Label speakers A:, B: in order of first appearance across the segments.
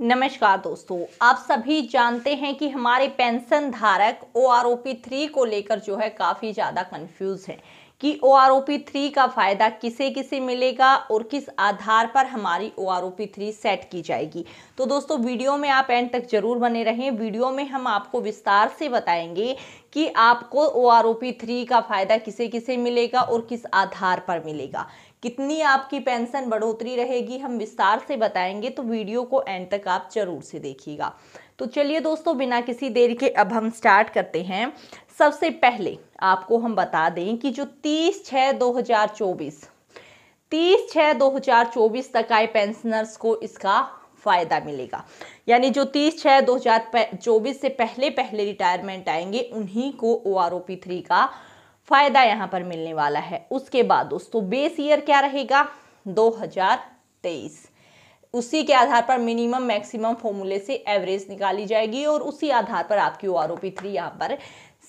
A: नमस्कार दोस्तों आप सभी जानते हैं कि हमारे पेंशन धारक O R O P three को लेकर जो है काफ़ी ज़्यादा कंफ्यूज हैं कि O R O P three का फ़ायदा किसे किसे मिलेगा और किस आधार पर हमारी O R O P three set की जाएगी तो दोस्तों वीडियो में आप एंड तक जरूर बने रहें वीडियो में हम आपको विस्तार से बताएंगे कि आपको O R O P three का फ़ायदा किसे किसे मिलेगा और किस आधार पर मिलेगा कितनी आपकी पेंशन बढ़ोतरी रहेगी हम विस्तार से बताएंगे तो वीडियो को एंड तक आप जरूर से देखिएगा तो चलिए दोस्तों बिना किसी देर के अब हम स्टार्ट करते हैं सबसे पहले आपको हम बता दें कि जो तीस छः दो हज़ार चौबीस तीस छः दो हज़ार चौबीस तक आए पेंशनर्स को इसका फ़ायदा मिलेगा यानी जो तीस छः दो हज़ार चौबीस से पहले पहले रिटायरमेंट आएंगे उन्हीं को O R O P three का फ़ायदा यहां पर मिलने वाला है उसके बाद दोस्तों बेस ईयर क्या रहेगा दो हज़ार तेईस उसी के आधार पर मिनिमम मैक्सिमम फॉर्मूले से एवरेज निकाली जाएगी और उसी आधार पर आपकी O R O P three यहाँ पर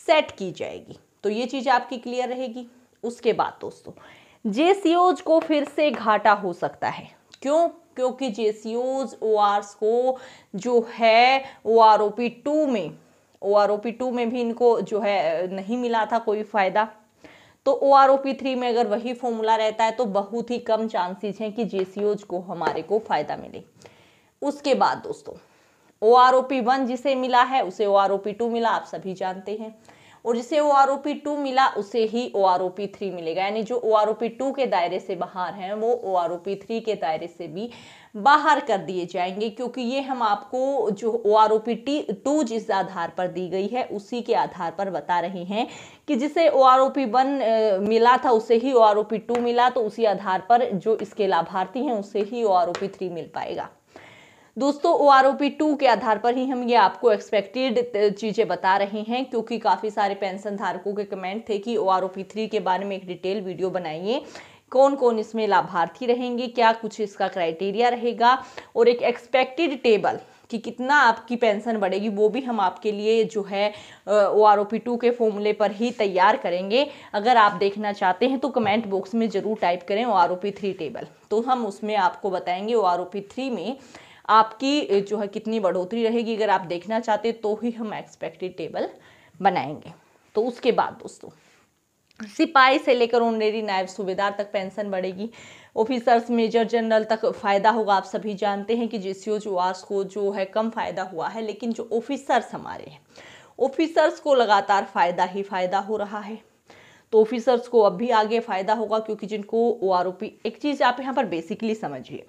A: सेट की जाएगी तो ये चीज़ आपकी क्लियर रहेगी उसके बाद दोस्तों जे सी ओज को फिर से घाटा हो सकता है क्यों क्योंकि जे सी ओज ओ आर्स को जो है O R O P two में O R O P two में भी इनको जो है नहीं मिला था कोई फ़ायदा तो O R O P three में अगर वही फॉर्मूला रहता है तो बहुत ही कम चांसेस हैं कि जे सी ओज को हमारे को फ़ायदा मिले उसके बाद दोस्तों O R O P one जिसे मिला है उसे O R O P two मिला आप सभी जानते हैं और जिसे O R O P two मिला उसे ही O R O P three मिलेगा यानी जो O R O P two के दायरे से बाहर हैं वो O R O P three के दायरे से भी बाहर कर दिए जाएंगे क्योंकि ये हम आपको जो O R O P T two जिस आधार पर दी गई है उसी के आधार पर बता रहे हैं कि जिसे O R O P one मिला था उसे ही O R O P two मिला तो उसी आधार पर जो इसके लाभार्थी हैं उसे ही O R O P three मिल पाएगा दोस्तों O R O P two के आधार पर ही हम ये आपको एक्सपेक्टेड चीज़ें बता रहे हैं क्योंकि काफ़ी सारे पेंशन धारकों के कमेंट थे कि O R O P three के बारे में एक डिटेल वीडियो बनाइए कौन कौन इसमें लाभार्थी रहेंगे क्या कुछ इसका क्राइटेरिया रहेगा और एक एक्सपेक्टेड टेबल कि कितना आपकी पेंशन बढ़ेगी वो भी हम आपके लिए जो है O R O P two के फॉर्मूले पर ही तैयार करेंगे अगर आप देखना चाहते हैं तो कमेंट बॉक्स में ज़रूर टाइप करें O R O P three table तो हम उसमें आपको बताएंगे O R O P three में आपकी जो है कितनी बढ़ोतरी रहेगी अगर आप देखना चाहते तो ही हम एक्सपेक्टेड टेबल बनाएंगे तो उसके बाद दोस्तों सिपाही से लेकर ऑनरेरी नायब सूबेदार तक पेंशन बढ़ेगी ऑफिसर्स मेजर जनरल तक फ़ायदा होगा आप सभी जानते हैं कि जे सी को जो है कम फ़ायदा हुआ है लेकिन जो ऑफिसर्स हमारे हैं ऑफिसर्स को लगातार फ़ायदा ही फ़ायदा हो रहा है तो ऑफिसर्स को अब भी आगे फ़ायदा होगा क्योंकि जिनको ओ एक चीज़ आप यहाँ पर बेसिकली समझिए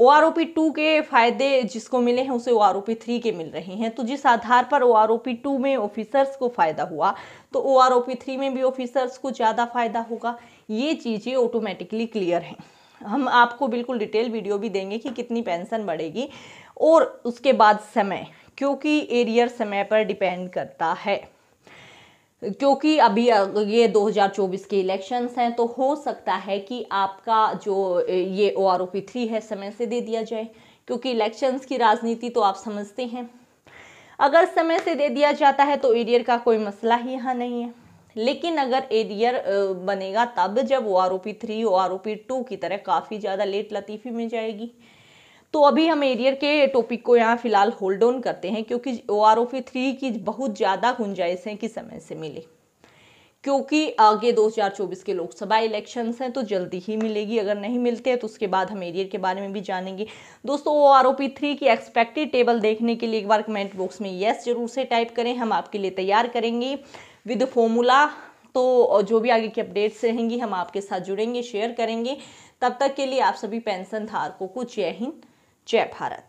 A: O R O P two के फायदे जिसको मिले हैं उसे O R O P three के मिल रहे हैं तो जिस आधार पर O R O P two में ऑफिसर्स को फ़ायदा हुआ तो O R O P three में भी ऑफिसर्स को ज़्यादा फ़ायदा होगा ये चीज़ें ऑटोमेटिकली क्लियर हैं हम आपको बिल्कुल डिटेल वीडियो भी देंगे कि कितनी पेंशन बढ़ेगी और उसके बाद समय क्योंकि एरियर समय पर डिपेंड करता है क्योंकि अभी ये 2024 के इलेक्शंस हैं तो हो सकता है कि आपका जो ये O R O P three है समय से दे दिया जाए क्योंकि इलेक्शंस की राजनीति तो आप समझते हैं अगर समय से दे दिया जाता है तो एरियर का कोई मसला ही यहाँ नहीं है लेकिन अगर एरियर बनेगा तब जब O R O P three O R O P two की तरह काफ़ी ज़्यादा लेट लतीफ़ी में जाएगी तो अभी हम एरियर के टॉपिक को यहाँ फिलहाल होल्ड ऑन करते हैं क्योंकि O R O P three की बहुत ज़्यादा गुंजाइश है कि समय से मिले क्योंकि आगे 2024 के लोकसभा इलेक्शंस हैं तो जल्दी ही मिलेगी अगर नहीं मिलते हैं तो उसके बाद हम एरियर के बारे में भी जानेंगे दोस्तों O R O P three की एक्सपेक्टेड टेबल देखने के लिए एक बार कमेंट बॉक्स में येस जरूर से टाइप करें हम आपके लिए तैयार करेंगे विद फॉर्मूला तो जो भी आगे की अपडेट्स रहेंगी हम आपके साथ जुड़ेंगे शेयर करेंगे तब तक के लिए आप सभी पेंशन धारकों को जय हिंद जय भारत